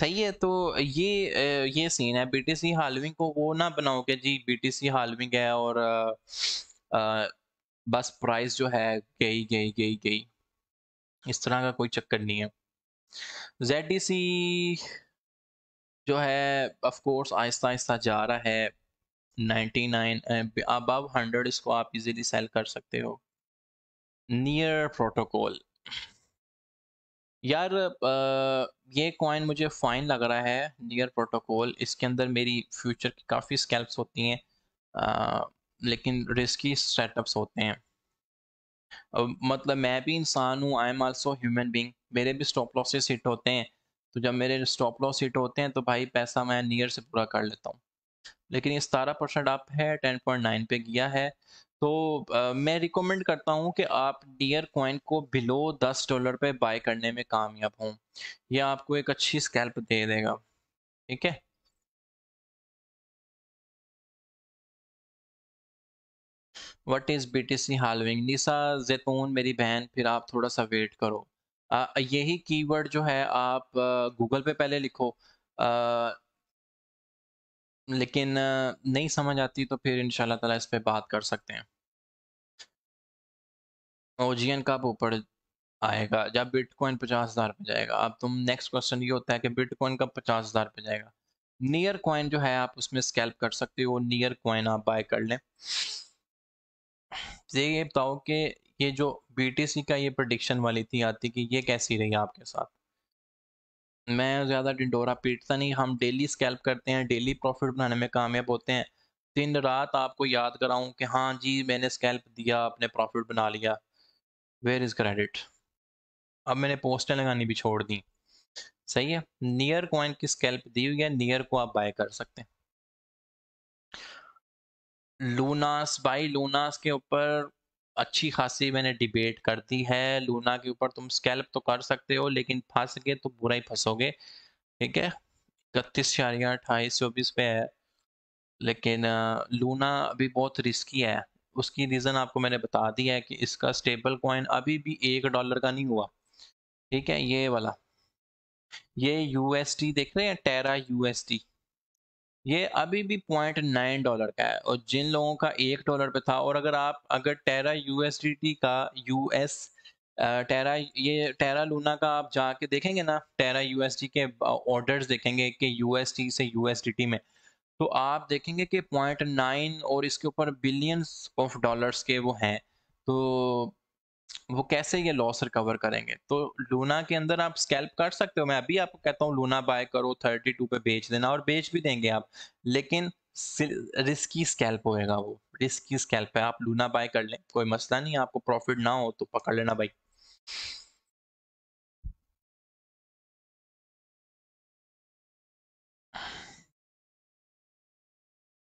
सही है तो ये ये सीन है बीटीसी हालविंग को वो ना बनाओ कि जी बीटीसी हालविंग है और आ, आ, बस प्राइस जो है गई गई गई गई इस तरह का कोई चक्कर नहीं है जेड जो है ऑफ कोर्स आहिस्ता आहिस्ता जा रहा है 99 अब 100 इसको आप इजीली सेल कर सकते हो नियर प्रोटोकॉल यार ये कॉइन मुझे फाइन लग रहा है नियर प्रोटोकॉल इसके अंदर मेरी फ्यूचर की काफ़ी स्कैल्प्स होती हैं लेकिन रिस्की सेटअप्स होते हैं मतलब मैं भी इंसान हूँ I am also human being मेरे भी स्टॉप लॉसेस हिट होते हैं तो जब मेरे स्टॉप लॉस हिट होते हैं तो भाई पैसा मैं नियर से पूरा कर लेता हूँ लेकिन ये सतारह परसेंट अप है टेन पॉइंट नाइन पे गया है तो आ, मैं रिकमेंड करता हूँ कि आप डियर कॉइन को बिलो दस डॉलर पे बाय करने में कामयाब हों यह आपको एक अच्छी स्कैल्प दे देगा ठीक है what is B T C halving Nisha Zaitoon मेरी बहन फिर आप थोड़ा सा वेट करो यही कीवर्ड जो है आप गूगल पे पहले लिखो लेकिन नहीं समझ आती तो फिर इन ताला इस पर बात कर सकते हैं ओजीएन कब ऊपर आएगा जब बिटकॉइन पचास हज़ार पे जाएगा अब तुम नेक्स्ट क्वेश्चन ये होता है कि बिटकॉइन कब पचास हज़ार पे जाएगा नियर कॉइन जो है आप उसमें स्कैल्प कर सकते हो नियर कॉइन आप बाय कर लें तो ये बताओ कि ये जो बी का ये प्रडिक्शन वाली थी आती कि ये कैसी रही आपके साथ मैं ज़्यादा डिंडोरा पीटता नहीं हम डेली स्कैल्प करते हैं डेली प्रॉफिट बनाने में कामयाब होते हैं दिन रात आपको याद कराऊं कि हाँ जी मैंने स्कैल्प दिया आपने प्रॉफिट बना लिया वेयर इज़ क्रेडिट अब मैंने पोस्टें लगानी भी छोड़ दी सही है नियर कॉइन की स्कैल्प दी हुई है नियर को आप बाय कर सकते हैं लूनास बाई लूनास के ऊपर अच्छी खासी मैंने डिबेट कर दी है लूना के ऊपर तुम स्कैल्प तो कर सकते हो लेकिन फंस गए तो बुरा ही फंसोगे ठीक है इकतीस चारिया अट्ठाईस चौबीस पे है लेकिन लूना अभी बहुत रिस्की है उसकी रीज़न आपको मैंने बता दी है कि इसका स्टेबल कॉइन अभी भी एक डॉलर का नहीं हुआ ठीक है ये वाला ये यूएसडी देख रहे हैं टेरा यूएसडी ये अभी भी पॉइंट नाइन डॉलर का है और जिन लोगों का एक डॉलर पे था और अगर आप अगर टेरा यूएसडीटी का यूएस टेरा ये टेरा लूना का आप जाके देखेंगे ना टेरा यूएसडी के ऑर्डर्स देखेंगे कि यूएसटी से यूएसडीटी में तो आप देखेंगे कि पॉइंट नाइन और इसके ऊपर बिलियंस ऑफ डॉलर्स के वो हैं तो वो कैसे ये लॉस रिकवर करेंगे तो लूना के अंदर आप स्कैल्प कर सकते हो मैं अभी आपको कहता हूँ लूना बाय करो थर्टी टू पे बेच देना और बेच भी देंगे आप लेकिन रिस्की स्कैल्प होएगा वो रिस्की स्कैल्प है आप लूना बाय कर लें कोई मसला नहीं आपको प्रॉफिट ना हो तो पकड़ लेना भाई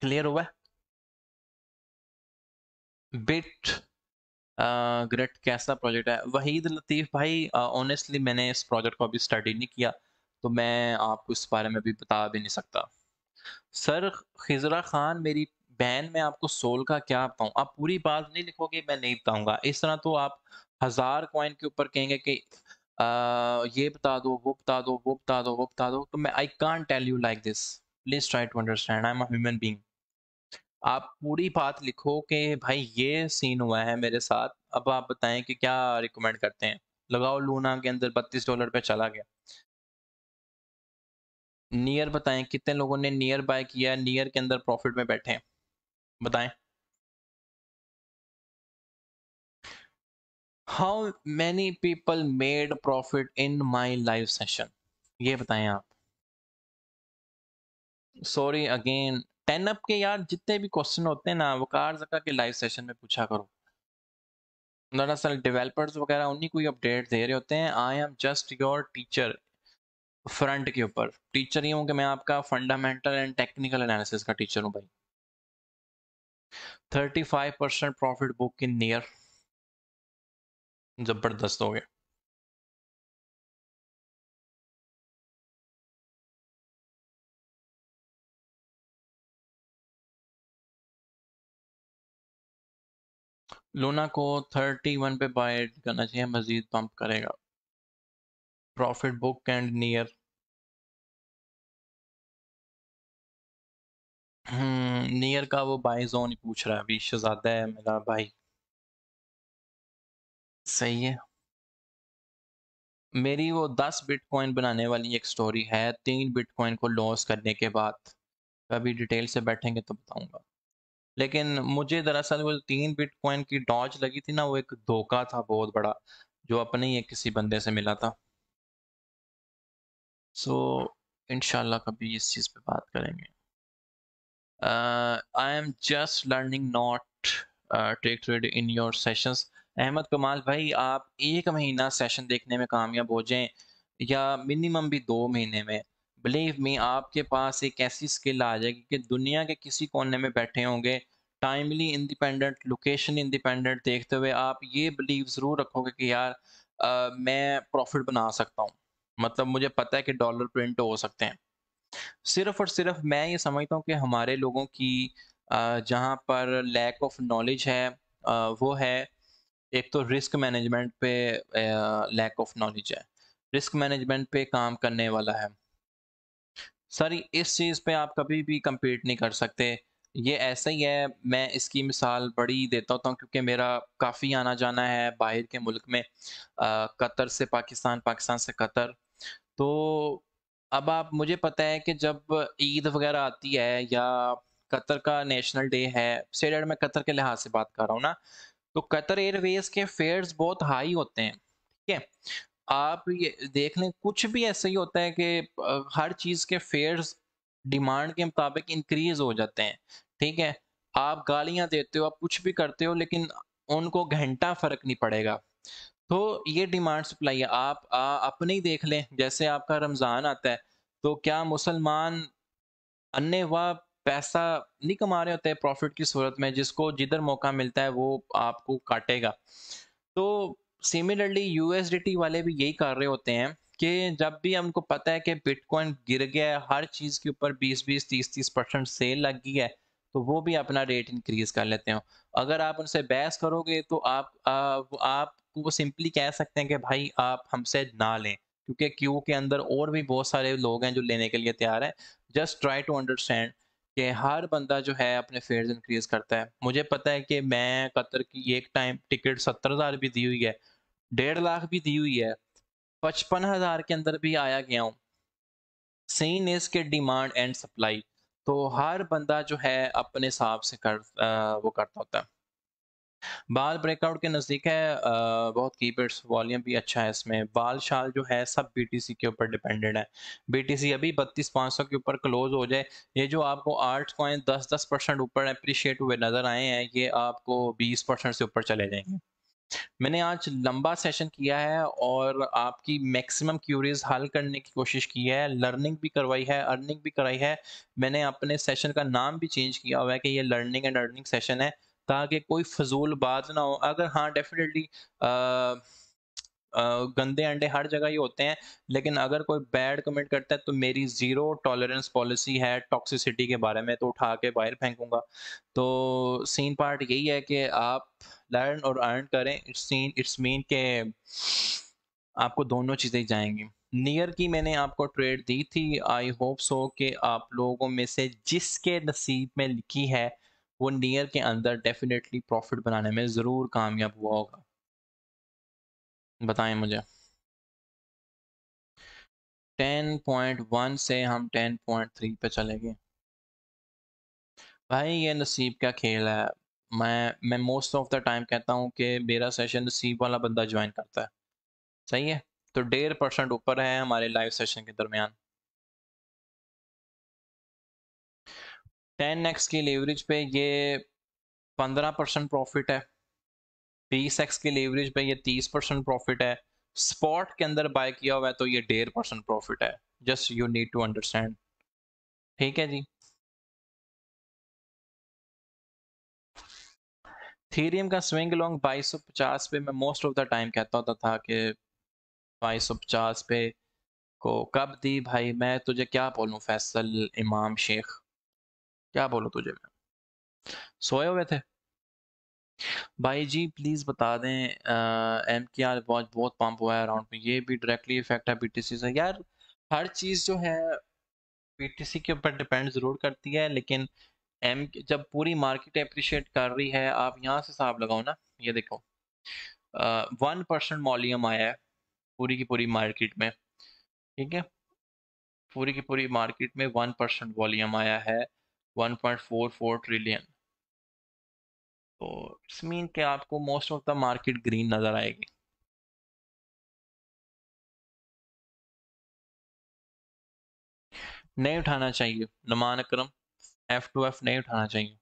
क्लियर हुआ बिट ग्रेट कैसा प्रोजेक्ट है वहीद लतीफ़ भाई ऑनेस्टली मैंने इस प्रोजेक्ट को अभी स्टडी नहीं किया तो मैं आपको इस बारे में भी बता भी नहीं सकता सर खिजरा खान मेरी बहन में आपको सोल का क्या बताऊँ आप पूरी बात नहीं लिखोगे मैं नहीं बताऊँगा इस तरह तो आप हज़ार कॉइन के ऊपर कहेंगे कि आ, ये बता दो वो बता दो वो बता दो वो बता दो तो मैं I can tell you like this please try to understand I am human being आप पूरी बात लिखो कि भाई ये सीन हुआ है मेरे साथ अब आप बताएं कि क्या रिकमेंड करते हैं लगाओ लूना के अंदर बत्तीस डॉलर पे चला गया नियर बताएं कितने लोगों ने नियर बाय किया नियर के अंदर प्रॉफिट में बैठे हैं बताएं how many people made profit in my live session ये बताएं आप सॉरी अगेन टेन अप के यार जितने भी क्वेश्चन होते हैं ना वकार जका के लाइव सेशन में पूछा करो दरअसल डेवलपर्स वगैरह उन्हीं को अपडेट दे रहे होते हैं I am just your teacher front के ऊपर टीचर ही हूँ कि मैं आपका फंडामेंटल एंड टेक्निकल एनालिसिस का टीचर हूँ भाई thirty five percent profit book in near जबरदस्त हो गया लूना को 31 पे बाय करना चाहिए मजीद पंप करेगा profit book and near near का वो बाई जोन ही पूछ रहा है अभी शहजादा है मेरा भाई सही है मेरी वो दस बिटकॉइन बनाने वाली एक स्टोरी है तीन बिटकॉइन को लॉस करने के बाद अभी डिटेल से बैठेंगे तो बताऊंगा लेकिन मुझे दरअसल वो तीन बिटकॉइन की डॉच लगी थी ना वो एक धोखा था बहुत बड़ा जो अपने ही एक किसी बंदे से मिला था सो so, इनशाला कभी इस चीज़ पे बात करेंगे I am just learning not take trade in your sessions Ahmed Kamal भाई आप एक महीना सेशन देखने में कामयाब हो जाएं या मिनिमम भी दो महीने में बिलीव मी आपके पास एक ऐसी स्किल आ जाएगी कि दुनिया के किसी कोने में बैठे होंगे टाइमली इंडिपेंडेंट लोकेशन इंडिपेंडेंट देखते हुए आप ये बिलीव ज़रूर रखोगे कि यार आ, मैं प्रॉफिट बना सकता हूँ मतलब मुझे पता है कि डॉलर प्रिंट हो सकते हैं सिर्फ और सिर्फ मैं ये समझता हूँ कि हमारे लोगों की जहाँ पर लैक ऑफ नॉलेज है वो है एक तो रिस्क मैनेजमेंट पे लैक ऑफ नॉलेज है रिस्क मैनेजमेंट पे काम करने वाला है सर इस चीज़ पे आप कभी भी कम्पीट नहीं कर सकते ये ऐसा ही है मैं इसकी मिसाल बड़ी देता होता हूँ क्योंकि मेरा काफ़ी आना जाना है बाहर के मुल्क में आ, कतर से पाकिस्तान पाकिस्तान से कतर तो अब आप मुझे पता है कि जब ईद वगैरह आती है या कतर का नेशनल डे है स्टेट में कतर के लिहाज से बात कर रहा हूँ ना तो कतर एयरवेज के फेयर्स बहुत हाई होते हैं ठीक है आप ये देख लें कुछ भी ऐसा ही होता है कि हर चीज़ के फेयर्स डिमांड के मुताबिक इंक्रीज हो जाते हैं ठीक है आप गालियां देते हो आप कुछ भी करते हो लेकिन उनको घंटा फर्क नहीं पड़ेगा तो ये डिमांड सप्लाई है आप आ, अपने ही देख लें जैसे आपका रमज़ान आता है तो क्या मुसलमान अन्य व पैसा नहीं कमा रहे होते प्रॉफिट की सूरत में जिसको जिधर मौका मिलता है वो आपको काटेगा तो सिमिलरली यूएसडीटी वाले भी यही कर रहे होते हैं कि जब भी हमको पता है कि बिटकॉइन गिर गया है हर चीज़ के ऊपर 20-20 30-30 परसेंट सेल लग गई है तो वो भी अपना रेट इंक्रीज कर लेते हो अगर आप उनसे बहस करोगे तो आप आ, आप वो सिंपली कह सकते हैं कि भाई आप हमसे ना लें क्योंकि क्यू के अंदर और भी बहुत सारे लोग हैं जो लेने के लिए तैयार हैं जस्ट ट्राई टू अंडरस्टैंड कि हर बंदा जो है अपने फेयर इंक्रीज करता है मुझे पता है कि मैं कतर की एक टाइम टिकट सत्तर हज़ार भी दी हुई है डेढ़ लाख भी दी हुई है पचपन हजार के अंदर भी आया गया हूँ सीन इज के डिमांड एंड सप्लाई तो हर बंदा जो है अपने हिसाब से कर आ, वो करता होता है बाल ब्रेकआउट के नज़दीक है आ, बहुत कीपेड्स वॉल्यूम भी अच्छा है इसमें बाल शाल जो है सब बीटीसी के ऊपर डिपेंडेंट है बीटीसी अभी बत्तीस पाँच सौ के ऊपर क्लोज हो जाए ये जो आपको आर्ट कॉइन दस दस परसेंट ऊपर अप्रिशिएट हुए नज़र आए हैं ये आपको बीस परसेंट से ऊपर चले जाएंगे मैंने आज लंबा सेशन किया है और आपकी मैक्सिमम क्यूरीज हल करने की कोशिश की है लर्निंग भी करवाई है अर्निंग भी कराई है मैंने अपने सेशन का नाम भी चेंज किया हुआ है कि ये लर्निंग एंड अर्निंग सेशन है ताकि कोई फजूल बात ना हो अगर हाँ डेफिनेटली गंदे अंडे हर जगह ही होते हैं लेकिन अगर कोई बैड कमेंट करता है तो मेरी ज़ीरो टॉलरेंस पॉलिसी है टॉक्सिसिटी के बारे में तो उठा के बाहर फेंकूंगा तो सीन पार्ट यही है कि आप लर्न और अर्न करें इट्स सीन इट्स मीन के आपको दोनों चीज़ें जाएंगी नियर की मैंने आपको ट्रेड दी थी आई होप सो कि आप लोगों में से जिसके नसीब में लिखी है वो नियर के अंदर डेफिनेटली प्रॉफिट बनाने में ज़रूर कामयाब हुआ होगा बताएं मुझे 10.1 से हम 10.3 पे चले गए भाई ये नसीब का खेल है मैं मैं मोस्ट ऑफ द टाइम कहता हूँ कि मेरा सेशन नसीब वाला बंदा ज्वाइन करता है सही है तो डेढ़ परसेंट ऊपर है हमारे लाइव सेशन के दरमियान टेन एक्स की लेवरेज पे ये पंद्रह परसेंट प्रॉफिट है बीस एक्स की लेवरेज पे ये तीस परसेंट प्रॉफिट है स्पॉट के अंदर बाय किया हुआ है तो ये डेढ़ परसेंट प्रॉफिट है just you need to understand ठीक है जी थीरियम का स्विंग लॉन्ग 2250 पे मैं मोस्ट ऑफ द टाइम कहता होता तो था कि 2250 पे को कब दी भाई मैं तुझे क्या बोलूं फैसल इमाम शेख क्या बोलूं तुझे मैं सोए हुए थे भाई जी प्लीज़ बता दें एम के आर वॉच बहुत पंप हुआ है अराउंड में ये भी डायरेक्टली इफेक्ट है टी सी से यार हर चीज़ जो है टी सी के ऊपर डिपेंड ज़रूर करती है लेकिन एम जब पूरी मार्केट अप्रिशिएट कर रही है आप यहाँ से हिसाब लगाओ ना ये देखो वन परसेंट वॉलीम आया है पूरी की पूरी मार्केट में ठीक है पूरी की पूरी मार्केट में वन परसेंट वॉल्यूम आया है one point four four trillion तो इट्स मीन के आपको most of the market green नज़र आएगी नहीं उठाना चाहिए Nauman Akram F to F नहीं उठाना चाहिए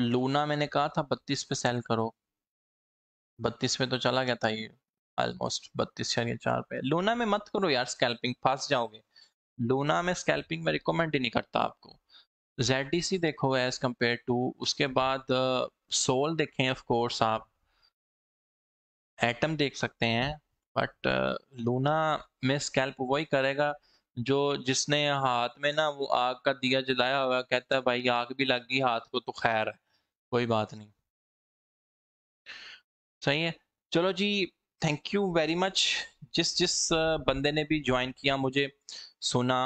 लूना मैंने कहा था बत्तीस पे सेल करो बत्तीस पे तो चला गया था ये ऑलमोस्ट बत्तीस या चार पे लूना में मत करो यार स्कैल्पिंग फंस जाओगे लूना में स्कैल्पिंग में रिकमेंड ही नहीं करता आपको जेड डी सी देखो एज कम्पेयर टू उसके बाद सोल uh, देखें ऑफकोर्स आप एटम देख सकते हैं बट लूना uh, में स्कैल्प वही करेगा जो जिसने हाथ में ना वो आग का दिया जलाया हुआ कहता है भाई आग भी लग गई हाथ को तो खैर है कोई बात नहीं सही है चलो जी थैंक यू वेरी मच जिस जिस बंदे ने भी ज्वाइन किया मुझे सुना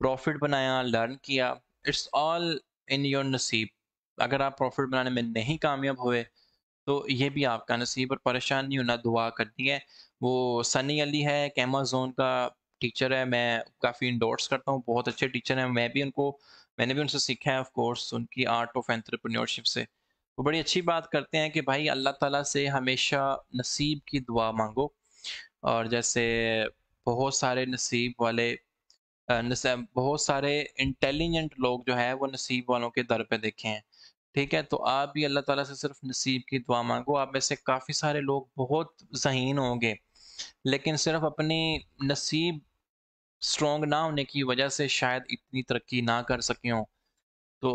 प्रॉफिट बनाया लर्न किया इट्स ऑल इन योर नसीब अगर आप प्रॉफिट बनाने में नहीं कामयाब हुए तो ये भी आपका नसीब और परेशान नहीं होना दुआ करनी है वो सनी अली है कैमा जोन का टीचर है मैं काफ़ी इंडोर्स करता हूँ बहुत अच्छे टीचर हैं मैं भी उनको मैंने भी उनसे सीखा है ऑफ कोर्स उनकी आर्ट ऑफ एंटरप्रेन्योरशिप से वो बड़ी अच्छी बात करते हैं कि भाई अल्लाह ताला से हमेशा नसीब की दुआ मांगो और जैसे बहुत सारे नसीब वाले बहुत सारे इंटेलिजेंट लोग जो है वो नसीब वालों के दर पे देखे हैं ठीक है तो आप भी अल्लाह ताला से सिर्फ नसीब की दुआ मांगो आप में से काफ़ी सारे लोग बहुत जहीन होंगे लेकिन सिर्फ अपनी नसीब स्ट्रॉन्ग ना होने की वजह से शायद इतनी तरक्की ना कर सकें तो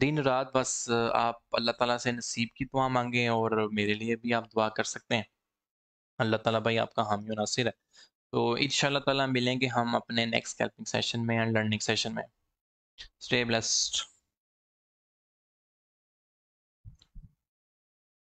दिन रात बस आप अल्लाह ताला से नसीब की दुआ मांगें और मेरे लिए भी आप दुआ कर सकते हैं अल्लाह ताला भाई आपका हामी नासिर है तो इन ताला मिलेंगे हम अपने नेक्स्ट कैल्पिंग सेशन में एंड लर्निंग सेशन में स्टे ब्लेस्ड